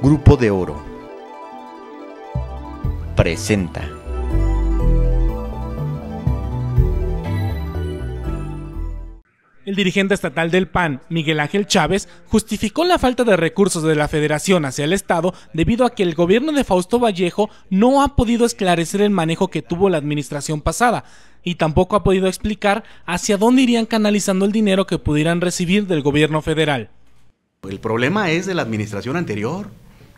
Grupo de Oro presenta. El dirigente estatal del PAN, Miguel Ángel Chávez, justificó la falta de recursos de la Federación hacia el Estado debido a que el gobierno de Fausto Vallejo no ha podido esclarecer el manejo que tuvo la administración pasada y tampoco ha podido explicar hacia dónde irían canalizando el dinero que pudieran recibir del gobierno federal. El problema es de la administración anterior.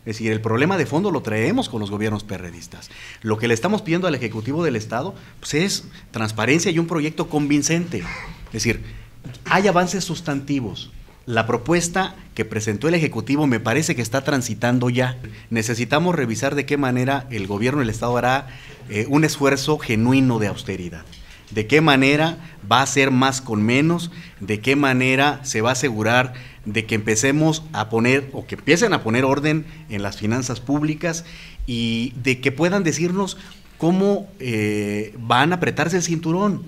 Es decir, el problema de fondo lo traemos con los gobiernos perredistas. Lo que le estamos pidiendo al Ejecutivo del Estado pues, es transparencia y un proyecto convincente. Es decir, hay avances sustantivos. La propuesta que presentó el Ejecutivo me parece que está transitando ya. Necesitamos revisar de qué manera el gobierno del Estado hará eh, un esfuerzo genuino de austeridad de qué manera va a ser más con menos, de qué manera se va a asegurar de que empecemos a poner o que empiecen a poner orden en las finanzas públicas y de que puedan decirnos cómo eh, van a apretarse el cinturón.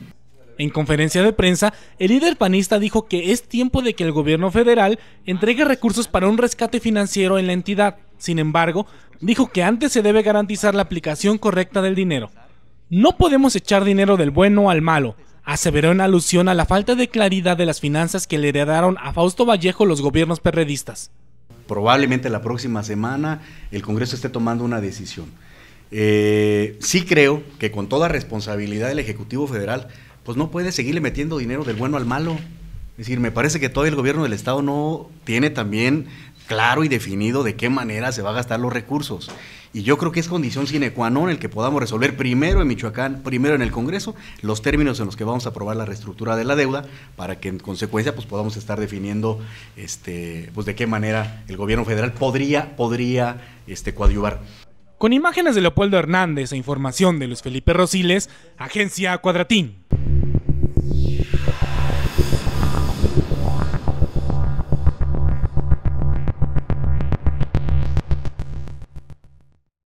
En conferencia de prensa, el líder panista dijo que es tiempo de que el gobierno federal entregue recursos para un rescate financiero en la entidad. Sin embargo, dijo que antes se debe garantizar la aplicación correcta del dinero. No podemos echar dinero del bueno al malo, aseveró en alusión a la falta de claridad de las finanzas que le heredaron a Fausto Vallejo los gobiernos perredistas. Probablemente la próxima semana el Congreso esté tomando una decisión. Eh, sí creo que con toda responsabilidad el Ejecutivo Federal, pues no puede seguirle metiendo dinero del bueno al malo. Es decir, me parece que todavía el gobierno del Estado no tiene también claro y definido de qué manera se va a gastar los recursos. Y yo creo que es condición sine qua non el que podamos resolver primero en Michoacán, primero en el Congreso, los términos en los que vamos a aprobar la reestructura de la deuda, para que en consecuencia pues, podamos estar definiendo este, pues, de qué manera el gobierno federal podría, podría este, coadyuvar. Con imágenes de Leopoldo Hernández e información de Luis Felipe Rosiles, Agencia Cuadratín.